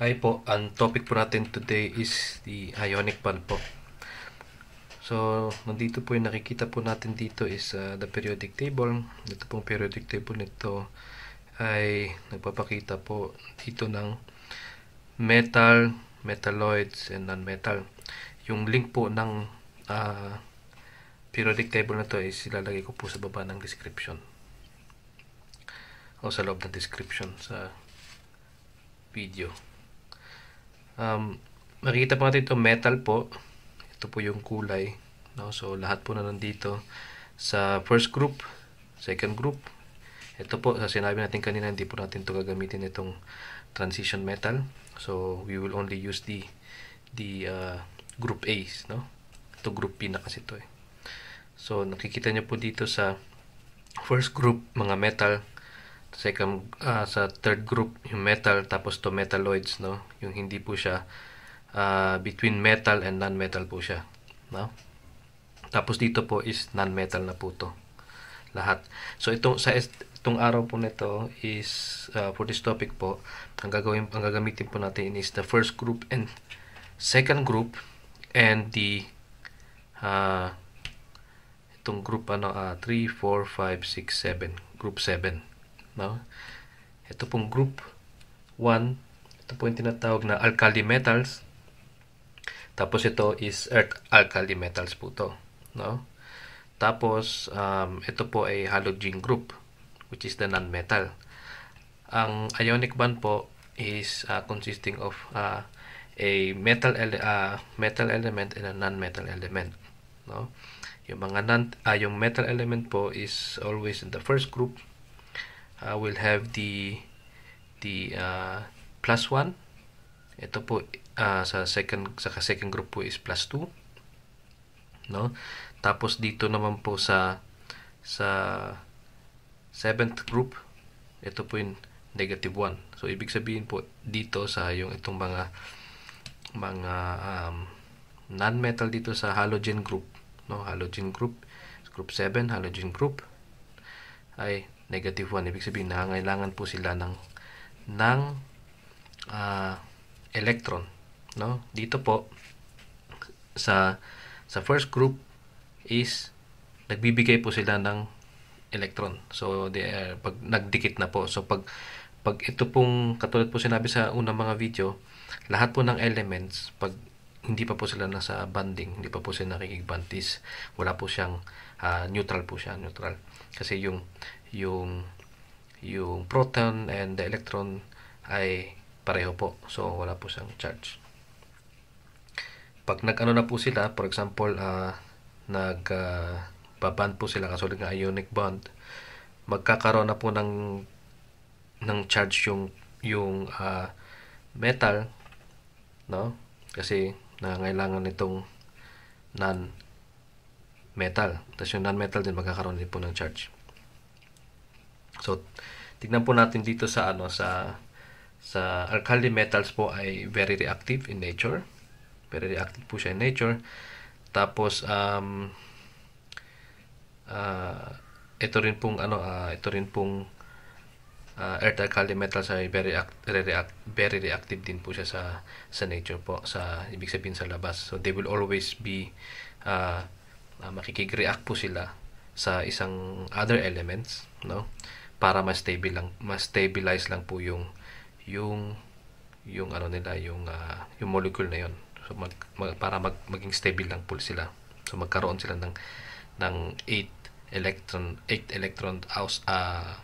Hi po, ang topic po natin today is the ionic bond po. So, nandito po yung nakikita po natin dito is uh, the periodic table. Ito pong periodic table nito ay nagpapakita po dito ng metal, metalloids, and non-metal. Yung link po ng uh, periodic table na to is ilalagay ko po sa baba ng description. O sa loob ng description sa video. Um, makikita po natin ito metal po. Ito po yung kulay. No? So lahat po na nandito sa first group, second group. Ito po sa sinabi natin kanina hindi po natin ito gagamitin itong transition metal. So we will only use the the uh, group A, no? Ito group B na kasi ito eh. So nakikita niyo po dito sa first group mga metal second uh, sa third group yung metal tapos to metalloids no yung hindi po siya uh, between metal and non-metal po siya no tapos dito po is non-metal na po to lahat so itong sa itong araw po nito is uh, for this topic po ang gagawin ang gagamitin po natin is the first group and second group and the uh, itong group ano uh, 3 4 5 6 7 group 7 No? Ito pong group 1, ito po yung tinatawag na alkali metals. Tapos ito is earth alkali metals po to, no? Tapos um, ito po ay halogen group which is the non-metal. Ang ionic bond po is uh, consisting of uh, a metal ele uh, metal element and a non-metal element, no? Yung mga non uh, yung metal element po is always in the first group uh, we'll have the the uh, plus 1 ito po uh, sa second sa second group po is plus 2 no tapos dito naman po sa sa seventh group ito po yung negative 1 so ibig sabihin po dito sa yung itong mga mga um, non-metal dito sa halogen group no halogen group group 7 halogen group ay negative 1. Ibig sabihin, nangangailangan po sila ng, ng uh, electron. No? Dito po, sa, sa first group is nagbibigay po sila ng electron. So, they are, pag nagdikit na po. So, pag, pag ito pong, katulad po sinabi sa unang mga video, lahat po ng elements, pag hindi pa po sila nasa banding, hindi pa po sila nakikigband wala po siyang uh, neutral po siya, neutral. Kasi yung yung yung proton and the electron ay pareho po. So wala po siyang charge. Pag nag-ano na po sila, for example, uh, nag uh, baband po sila kasi ng ionic bond, magkakaroon na po ng ng charge yung yung uh, metal no kasi nangangailangan nitong non metal. Tapos yung non-metal din magkakaroon din po ng charge. So, tignan po natin dito sa ano sa sa alkali metals po ay very reactive in nature. Very reactive po siya in nature. Tapos um uh, ito rin pong ano uh, ito rin pong uh, earth alkali metals ay very react, react, very reactive din po siya sa sa nature po sa ibig sabihin sa labas. So they will always be uh, uh, makikig-react po sila sa isang other elements, no? Para mas stable lang, mas stabilize lang po yung yung yung ano nila, yung uh, yung molecule na yon. So mag, mag para mag, maging stable lang po sila. So magkaroon sila ng ng 8 electron 8 electron aus uh,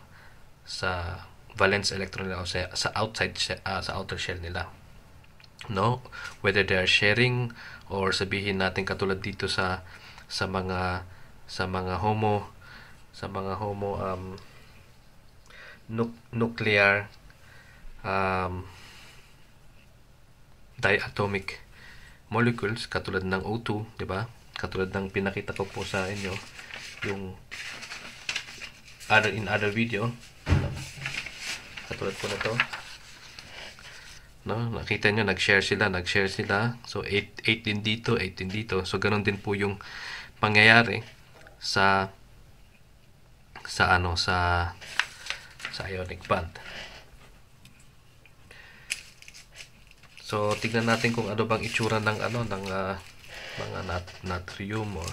sa valence electron nila o sa, sa outside uh, sa outer shell nila. No? Whether they are sharing or sabihin natin katulad dito sa sa mga sa mga homo sa mga homo um, nu- nuclear um, diatomic molecules katulad ng O2, 'di ba? Katulad ng pinakita ko po sa inyo yung other in other video. Katulad po na 'to. No, nakita niyo nag-share sila, nag-share sila. So 8 18 dito, 18 dito. So ganun din po yung pangyayari sa sa ano sa sa ionic band. So tignan natin kung ano bang itsura ng ano ng uh, mga nat natrium or,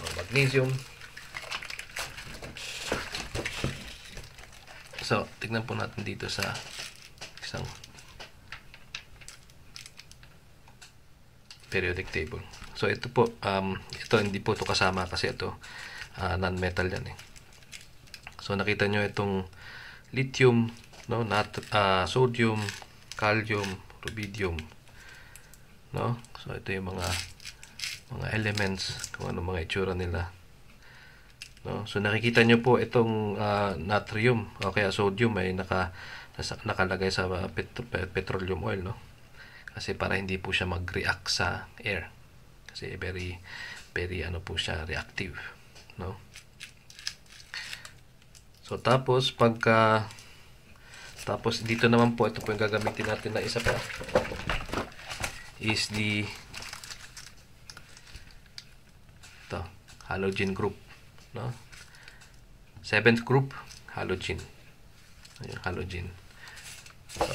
or magnesium. So tignan po natin dito sa isang periodic table. So ito po, um, ito hindi po ito kasama kasi ito uh, non-metal yan eh. So nakita nyo itong lithium, no, nat uh, sodium, calcium, rubidium. No? So ito yung mga mga elements kung ano mga itsura nila. No? So nakikita nyo po itong uh, natrium o kaya sodium ay naka nasa, nakalagay sa petro, petroleum oil no. Kasi para hindi po siya mag-react sa air kasi very very ano po siya reactive no so tapos pagka tapos dito naman po ito po yung gagamitin natin na isa pa is the to halogen group no seventh group halogen Ayan, halogen so,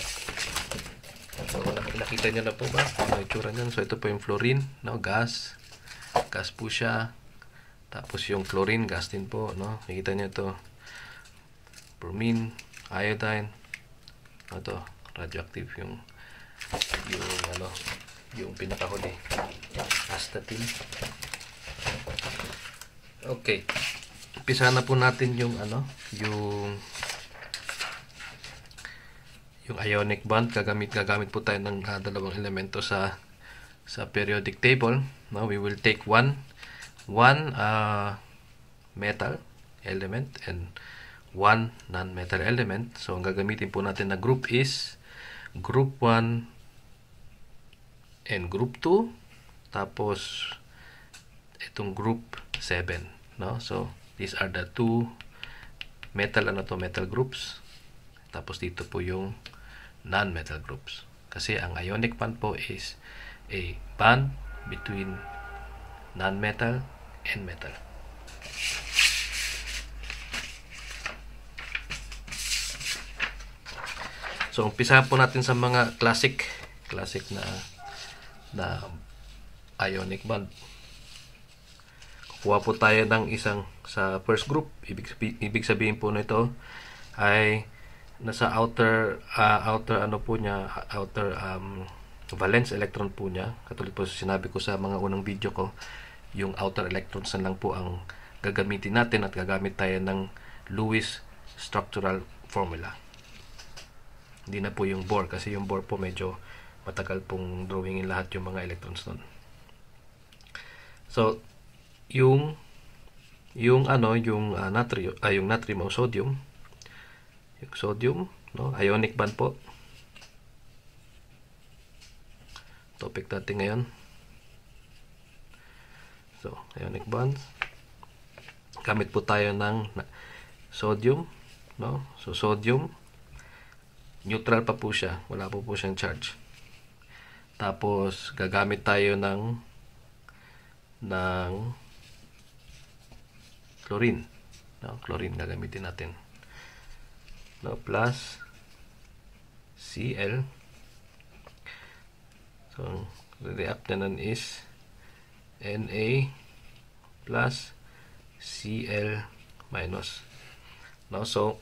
So, nakita niyo na po ba ang itsura niyan. So, ito po yung fluorine, no? Gas. Gas po siya. Tapos yung chlorine, gas din po, no? Nakita niyo ito. Bromine, iodine. Ito, radioactive yung yung ano, yung pinakahuli. Astatine. Okay. Umpisa na po natin yung ano, yung yung ionic bond gagamit gagamit po tayo ng uh, dalawang elemento sa sa periodic table no we will take one one uh, metal element and one non-metal element so ang gagamitin po natin na group is group 1 and group 2 tapos itong group 7 no so these are the two metal ano to metal groups tapos dito po yung non-metal groups. Kasi ang ionic bond po is a bond between non-metal and metal. So umpisa po natin sa mga classic classic na na ionic bond. Kukuha po tayo ng isang sa first group. Ibig, ibig sabihin po nito ay nasa outer uh, outer ano po niya outer um, valence electron po niya katulad po sinabi ko sa mga unang video ko yung outer electrons na lang po ang gagamitin natin at gagamit tayo ng Lewis structural formula hindi na po yung bore kasi yung bore po medyo matagal pong drawingin lahat yung mga electrons nun so yung yung ano yung uh, natrium ay uh, yung natrium o sodium sodium, no? ionic band po. Topic natin ngayon. So, ionic bonds. Gamit po tayo ng sodium, no? So, sodium neutral pa po siya, wala po po siyang charge. Tapos gagamit tayo ng ng chlorine. No, chlorine gagamitin natin no plus CL so react na nun is NA plus CL minus no so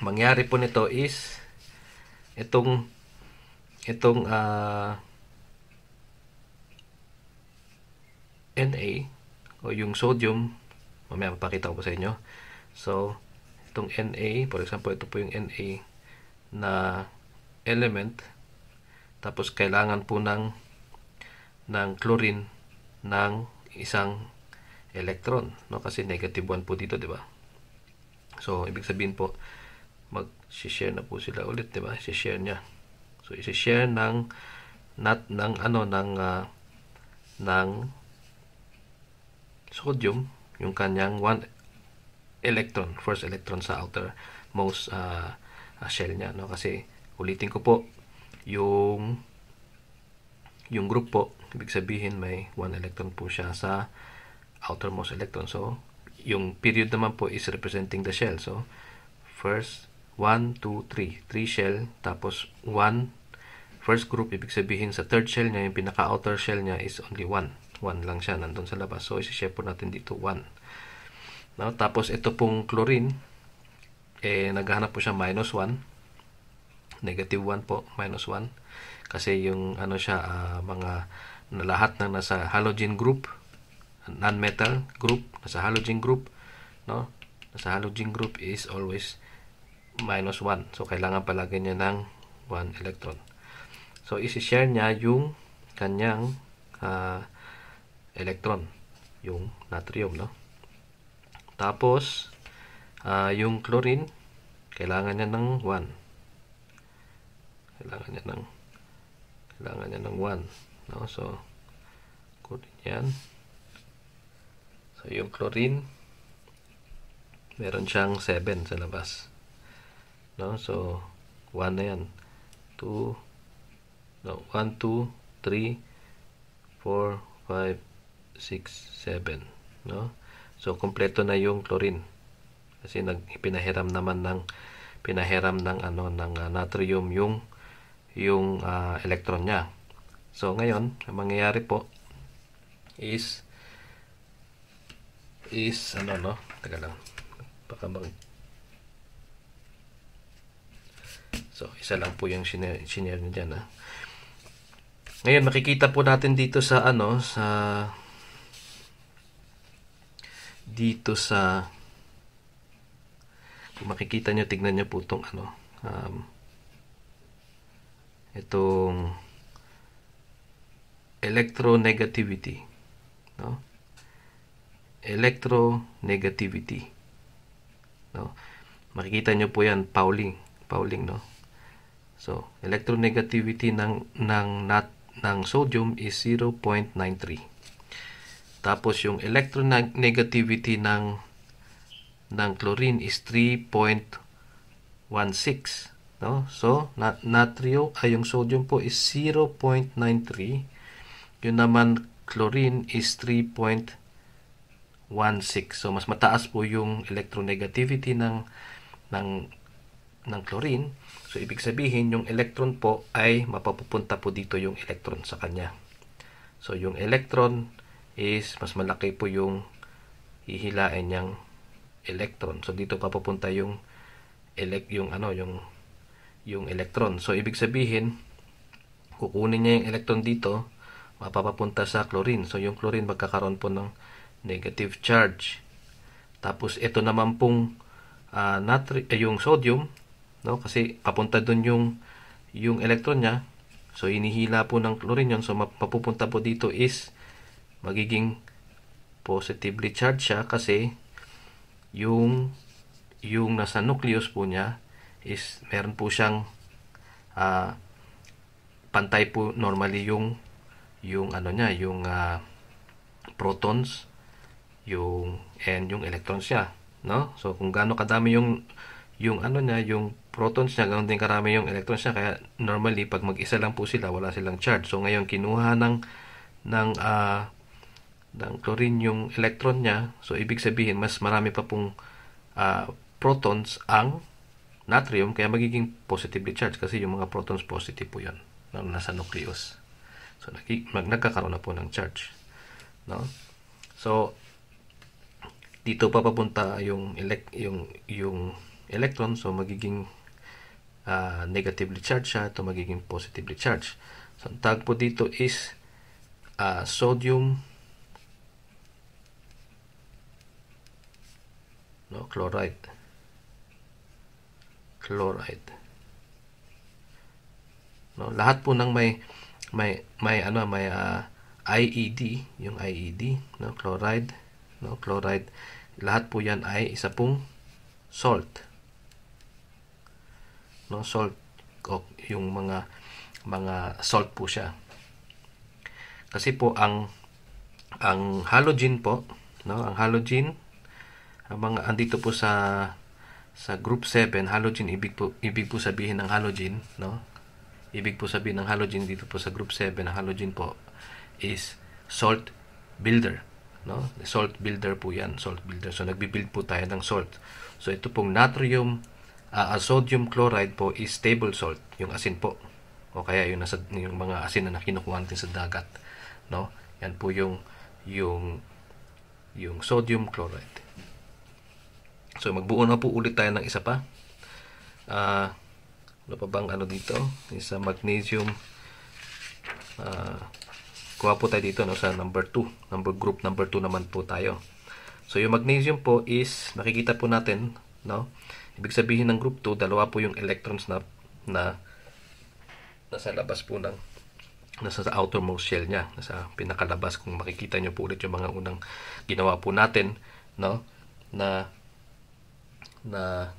mangyari po nito is itong itong uh, ah, Na o yung sodium mamaya mapakita ko sa inyo so itong NA, for example, ito po yung NA na element. Tapos kailangan po ng ng chlorine ng isang electron, no? Kasi negative 1 po dito, 'di ba? So, ibig sabihin po mag-share na po sila ulit, 'di ba? Si-share niya. So, i-share ng not ng ano ng uh, ng sodium yung kanyang 1 electron, first electron sa outermost uh, ah, ah, shell niya. No? Kasi ulitin ko po, yung yung group po, ibig sabihin may 1 electron po siya sa outermost electron. So, yung period naman po is representing the shell. So, first 1, 2, 3. 3 shell, tapos 1 first group, ibig sabihin sa third shell niya, yung pinaka-outer shell niya is only 1. 1 lang siya, nandun sa labas. So, isi-share po natin dito 1. No? Tapos ito pong chlorine, eh, naghahanap po siya minus 1. Negative 1 po, minus 1. Kasi yung ano siya, uh, mga na lahat ng nasa halogen group, non-metal group, nasa halogen group, no? Nasa halogen group is always minus 1. So, kailangan palagi niya ng 1 electron. So, isi-share niya yung kanyang uh, electron, yung natrium, no? Tapos, uh, yung chlorine, kailangan niya ng 1. Kailangan niya ng kailangan niya ng 1. No? So, kunin yan. So, yung chlorine, meron siyang 7 sa labas. No? So, 1 na yan. 2, no, 1, 2, 3, 4, 5, 6, 7. No? So kompleto na yung chlorine. Kasi nag naman ng pinahiram ng ano ng uh, natrium yung yung uh, electron niya. So ngayon, ang mangyayari po is is ano no, teka lang. Baka mag So, isa lang po yung shinare niya dyan. Ha? Ngayon, makikita po natin dito sa ano, sa dito sa kung makikita nyo, tignan nyo po itong ano, um, itong electronegativity. No? Electronegativity. No? Makikita nyo po yan, Pauling. Pauling, no? So, electronegativity ng, ng, nat, ng sodium is 0.93. Tapos yung electronegativity ng ng chlorine is 3.16, no? So, nat natrio ay yung sodium po is 0.93. Yun naman chlorine is 3.16. So, mas mataas po yung electronegativity ng ng ng chlorine. So, ibig sabihin, yung electron po ay mapapupunta po dito yung electron sa kanya. So, yung electron is mas malaki po yung hihilain niyang electron. So dito papupunta yung elect yung ano yung yung electron. So ibig sabihin kukunin niya yung electron dito mapapapunta sa chlorine. So yung chlorine magkakaroon po ng negative charge. Tapos ito naman pong uh, natri eh, yung sodium no kasi papunta doon yung yung electron niya. So inihila po ng chlorine yun. So mapupunta po dito is magiging positively charged siya kasi yung yung nasa nucleus po niya is meron po siyang uh, pantay po normally yung yung ano niya yung uh, protons yung and yung electrons niya no so kung gaano kadami yung yung ano niya yung protons niya ganoon din karami yung electrons niya kaya normally pag mag-isa lang po sila wala silang charge so ngayon kinuha ng ng uh, ng chlorine yung electron niya. So, ibig sabihin, mas marami pa pong uh, protons ang natrium, kaya magiging positively charged kasi yung mga protons positive po yun na nasa nucleus. So, nag nagkakaroon na po ng charge. No? So, dito papapunta yung, elect yung, yung electron, so magiging uh, negatively charged siya, ito magiging positively charged. So, ang tag po dito is uh, sodium no chloride chloride no lahat po ng may may may ano may uh, ah, IED yung IED no chloride no chloride lahat po yan ay isa pong salt no salt o yung mga mga salt po siya kasi po ang ang halogen po no ang halogen mga andito po sa sa group 7, halogen ibig po ibig po sabihin ng halogen, no? Ibig po sabihin ng halogen dito po sa group 7, ang halogen po is salt builder, no? Salt builder po 'yan, salt builder. So nagbi-build po tayo ng salt. So ito pong natrium uh, sodium chloride po is table salt, yung asin po. O kaya yung nasa yung mga asin na kinukuha natin sa dagat, no? Yan po yung yung yung sodium chloride. So magbuo na po ulit tayo ng isa pa. Uh, ano pa bang ano dito? Isa magnesium. Uh, kuha po tayo dito no, sa number 2. Number group number 2 naman po tayo. So yung magnesium po is nakikita po natin no. Ibig sabihin ng group 2, dalawa po yung electrons na na nasa labas po ng nasa sa outermost shell niya, nasa pinakalabas kung makikita niyo po ulit yung mga unang ginawa po natin no na na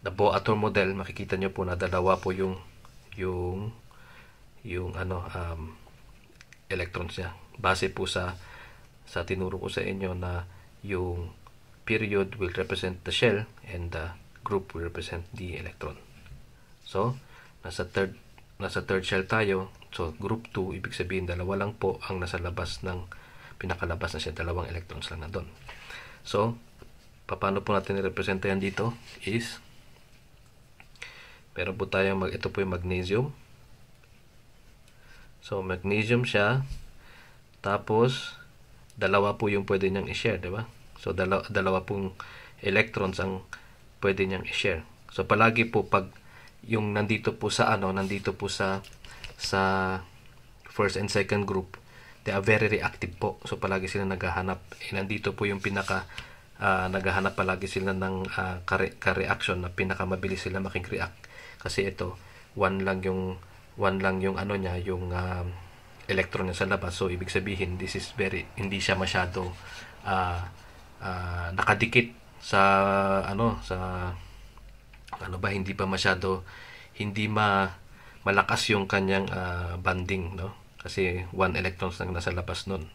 na Boator model makikita nyo po na dalawa po yung yung yung ano um, electrons niya base po sa sa tinuro ko sa inyo na yung period will represent the shell and the group will represent the electron. So, nasa third nasa third shell tayo. So, group 2 ibig sabihin dalawa lang po ang nasa labas ng pinakalabas na siya, dalawang electrons lang na doon. So, paano po natin i-represent yan dito is meron po tayong mag, ito po yung magnesium so magnesium siya tapos dalawa po yung pwede niyang i-share di ba so dalawa, dalawa pong electrons ang pwede niyang i-share so palagi po pag yung nandito po sa ano nandito po sa sa first and second group they are very reactive po so palagi sila naghahanap eh, nandito po yung pinaka uh, naghahanap palagi sila ng uh, kare- ka-reaction na pinakamabilis sila makikreact kasi ito one lang yung one lang yung ano niya yung uh, electron niya sa labas so ibig sabihin this is very hindi siya masyado uh, uh, nakadikit sa ano sa ano ba hindi pa masyado hindi ma malakas yung kanyang uh, banding no kasi one electrons lang nasa labas nun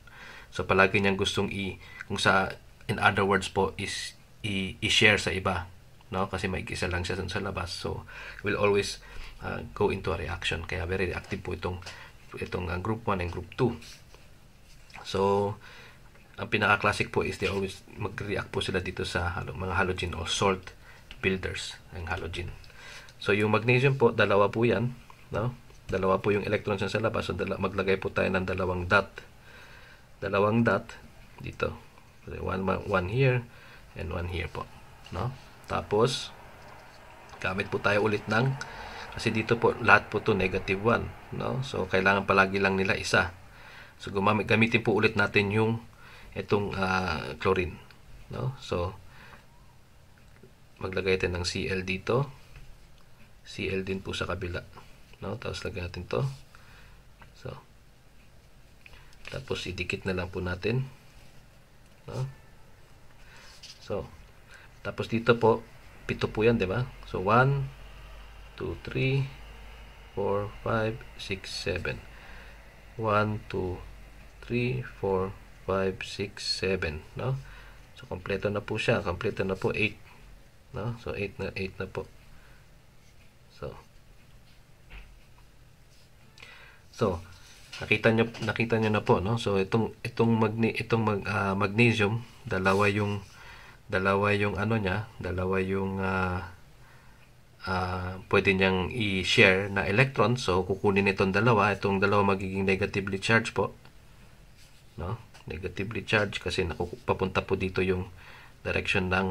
so palagi niyang gustong i kung sa in other words po is i-share sa iba no kasi may isa lang siya sa labas so will always uh, go into a reaction kaya very reactive po itong itong uh, group 1 and group 2 so ang pinaka classic po is they always mag-react po sila dito sa halo, mga halogen or salt builders ang halogen so yung magnesium po dalawa po yan no dalawa po yung electrons sa labas so maglagay po tayo ng dalawang dot dalawang dot dito One, one here and one here po. No? Tapos, gamit po tayo ulit ng kasi dito po lahat po to negative 1. No? So, kailangan palagi lang nila isa. So, gumamit, gamitin po ulit natin yung itong uh, chlorine. No? So, maglagay tayo ng CL dito. CL din po sa kabila. No? Tapos lagyan natin to. So, tapos idikit na lang po natin. No? Ah. So, tapos dito po, pito po yan, di ba? So, 1, 2, 3, 4, 5, 6, 7. 1, 2, 3, 4, 5, 6, 7. No? So, kompleto na po siya. Kompleto na po 8. No? So, 8 na, 8 na po. So, so, nakita niyo nakita niyo na po no so itong itong magne itong mag, uh, magnesium dalawa yung dalawa yung ano niya dalawa yung uh, uh, pwede niyang i-share na electron so kukunin itong dalawa itong dalawa magiging negatively charged po no negatively charged kasi naku, po dito yung direction ng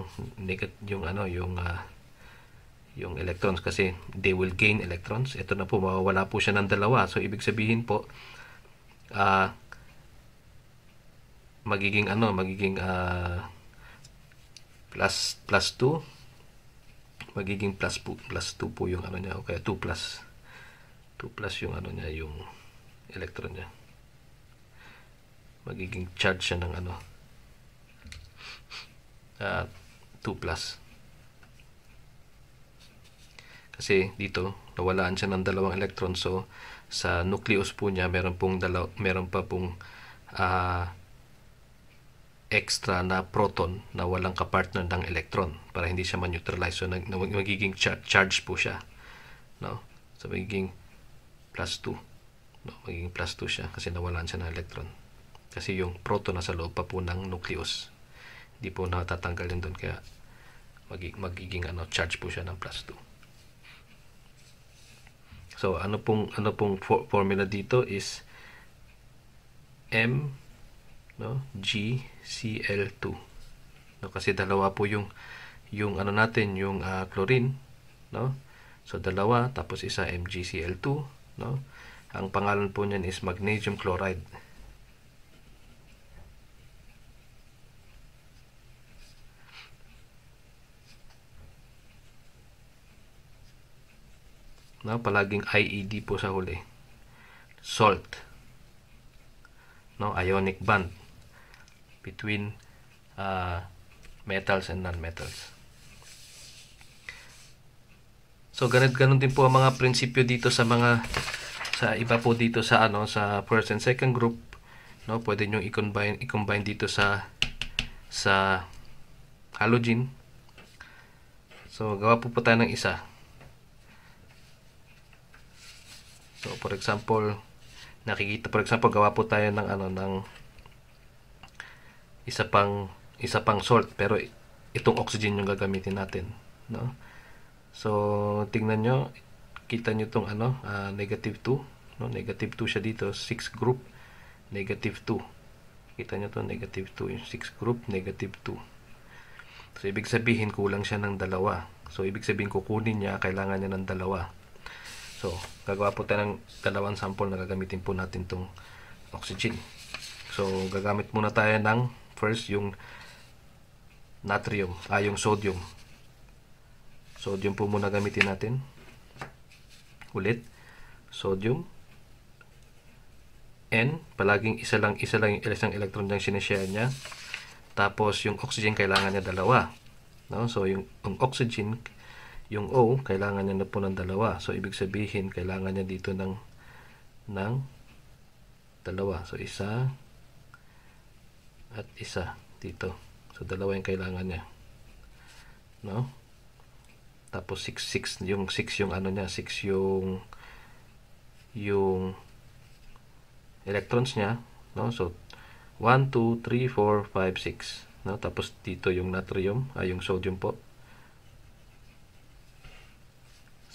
yung ano yung uh, yung electrons kasi they will gain electrons ito na po mawawala po siya ng dalawa so ibig sabihin po uh, magiging ano, magiging uh, plus plus 2 magiging plus po, plus 2 po yung ano niya o 2 plus 2 plus yung ano niya yung electron niya magiging charge siya ng ano uh, ah, 2 plus kasi dito nawalaan siya ng dalawang electron so sa nucleus po niya meron pong dalaw meron pa pong uh, extra na proton na walang kapartner ng electron para hindi siya ma-neutralize so nag, magiging char- charge po siya no so magiging plus 2 no magiging plus 2 siya kasi nawalan siya ng electron kasi yung proton nasa loob pa po ng nucleus hindi po natatanggal yun doon kaya magiging, magiging ano charge po siya ng plus 2 So ano pong ano pong for formula dito is M no G 2 no kasi dalawa po yung yung ano natin yung uh, chlorine no so dalawa tapos isa MgCl2 no ang pangalan po niyan is magnesium chloride No? Palaging IED po sa huli. Salt. No? Ionic bond between uh, metals and non-metals. So ganun ganun din po ang mga prinsipyo dito sa mga sa iba po dito sa ano sa first and second group no pwede niyo i-combine i-combine dito sa sa halogen. So gawa po po tayo ng isa. So for example, nakikita for example gawa po tayo ng ano ng isa pang isa pang salt pero itong oxygen yung gagamitin natin, no? So tingnan niyo, kita niyo tong ano, uh, negative 2, no? Negative 2 siya dito, 6 group negative 2. Kita niyo to negative 2, yung 6 group negative 2. So, ibig sabihin, kulang siya ng dalawa. So, ibig sabihin, kukunin niya, kailangan niya ng dalawa. So, gagawa po tayo ng dalawang sample na gagamitin po natin itong oxygen. So, gagamit muna tayo ng first yung natrium, ah, yung sodium. Sodium po muna gamitin natin. Ulit, sodium. N, palaging isa lang, isa lang yung isang electron yung sinishare niya. Tapos, yung oxygen, kailangan niya dalawa. No? So, yung, yung oxygen, yung O, kailangan niya na po ng dalawa. So, ibig sabihin, kailangan niya dito ng, ng dalawa. So, isa at isa dito. So, dalawa yung kailangan niya. No? Tapos, 6, 6, yung 6 yung ano niya, 6 yung yung electrons niya. No? So, 1, 2, 3, 4, 5, 6. No? Tapos, dito yung natrium, ay ah, yung sodium po.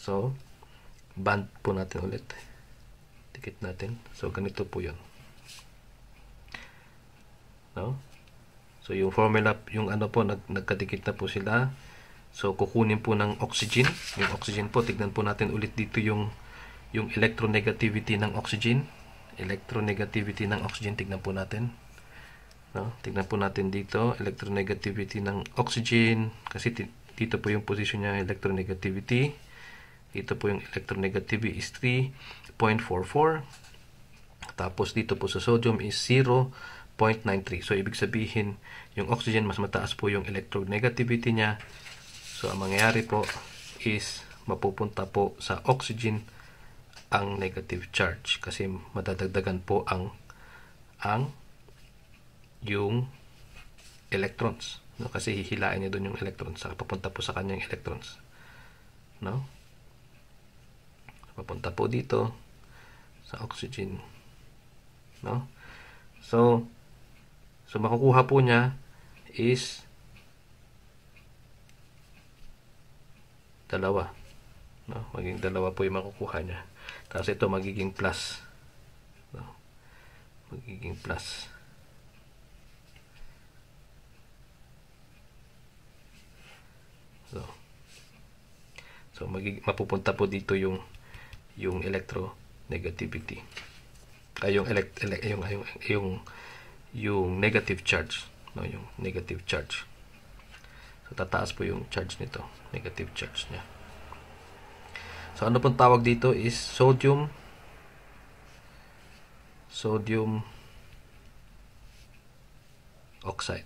So, band po natin ulit. Dikit natin. So, ganito po yun. No? So, yung formula, yung ano po, nag, nagkadikit na po sila. So, kukunin po ng oxygen. Yung oxygen po, tignan po natin ulit dito yung yung electronegativity ng oxygen. Electronegativity ng oxygen, tignan po natin. No? Tignan po natin dito, electronegativity ng oxygen. Kasi dito po yung position niya, electronegativity. Ito po yung electronegativity is 3.44. Tapos dito po sa sodium is 0.93. So ibig sabihin, yung oxygen mas mataas po yung electronegativity niya. So ang mangyayari po is mapupunta po sa oxygen ang negative charge kasi madadagdagan po ang ang yung electrons no kasi hihilain niya doon yung electrons sa papunta po sa kanyang electrons no papunta po dito sa oxygen no so so makukuha po niya is dalawa no magiging dalawa po yung makukuha niya tapos ito magiging plus no magiging plus so so magiging, mapupunta po dito yung yung electronegativity ay yung elect, elect yung, yung yung yung negative charge no yung negative charge so tataas po yung charge nito negative charge niya so ano pong tawag dito is sodium sodium oxide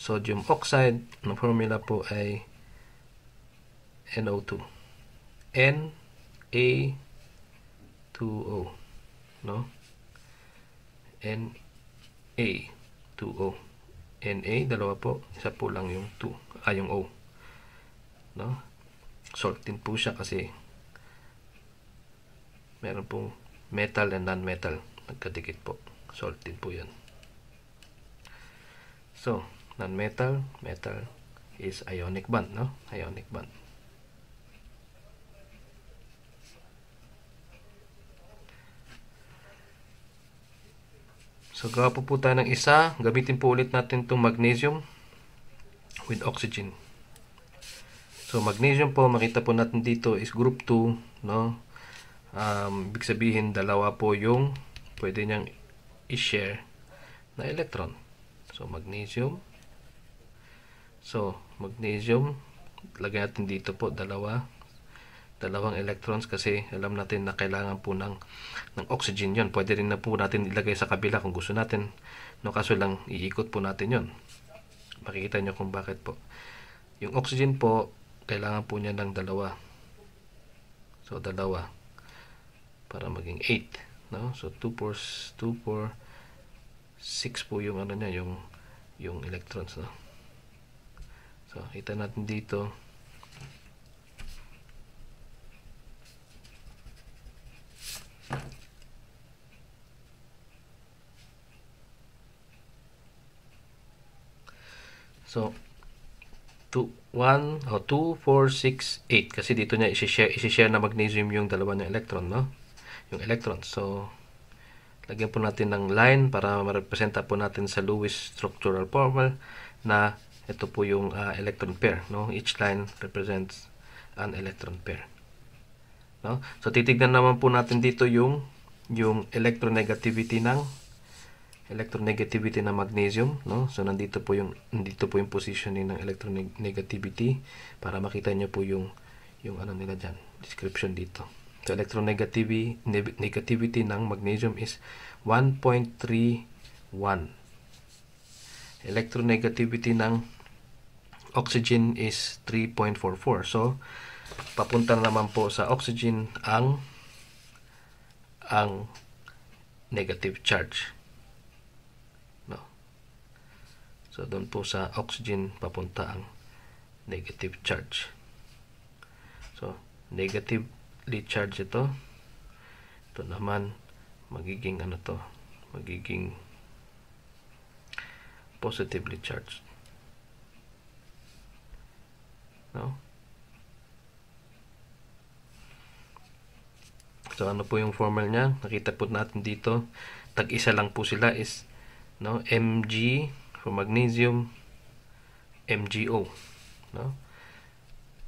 sodium oxide na formula po ay NO2 na2O. No? Na2O. Na, dalawa po. Isa po lang yung 2. Ah, yung O. No? Salt din po siya kasi meron pong metal and non-metal. Nagkadikit po. Salt po yan. So, non-metal, metal is ionic bond, no? Ionic bond. So, gawa po po tayo ng isa. Gamitin po ulit natin itong magnesium with oxygen. So, magnesium po, makita po natin dito is group 2, no? Um, ibig sabihin, dalawa po yung pwede niyang i-share na electron. So, magnesium. So, magnesium, lagay natin dito po, dalawa dalawang electrons kasi alam natin na kailangan po ng, ng oxygen yon pwede rin na po natin ilagay sa kabila kung gusto natin no kaso lang iikot po natin yon makikita nyo kung bakit po yung oxygen po kailangan po niya ng dalawa so dalawa para maging 8 no so 2 4 2 4 6 po yung ano niya yung yung electrons no so kita natin dito So, 2, 1, oh, 2, 4, 6, 8. Kasi dito niya isi-share isi-share na magnesium yung dalawa ng electron, no? Yung electron. So, lagyan po natin ng line para ma-representa po natin sa Lewis structural formula na ito po yung uh, electron pair, no? Each line represents an electron pair. No? So, titignan naman po natin dito yung yung electronegativity ng electronegativity ng magnesium no so nandito po yung nandito po yung positioning ng electronegativity para makita niyo po yung yung ano nila diyan description dito so electronegativity negativity ng magnesium is 1.31 electronegativity ng oxygen is 3.44 so papunta naman po sa oxygen ang ang negative charge So doon po sa oxygen papunta ang negative charge. So negatively charge ito. Ito naman magiging ano to? Magiging positively charged. No? So ano po yung formal niya? Nakita po natin dito, tag-isa lang po sila is no, mg for magnesium MgO no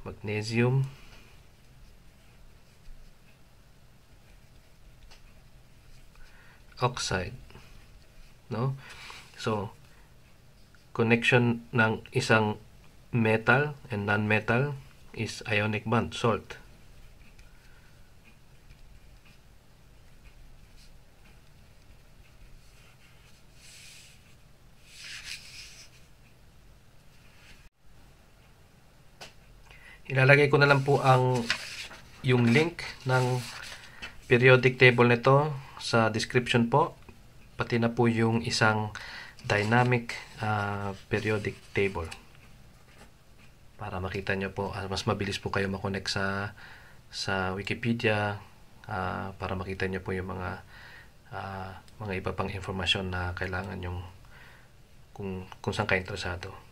magnesium oxide no so connection ng isang metal and non-metal is ionic bond salt Ilalagay ko na lang po ang yung link ng periodic table nito sa description po. Pati na po yung isang dynamic uh, periodic table. Para makita nyo po, uh, mas mabilis po kayo makonect sa sa Wikipedia uh, para makita nyo po yung mga uh, mga iba pang informasyon na kailangan yung kung, kung saan ka interesado.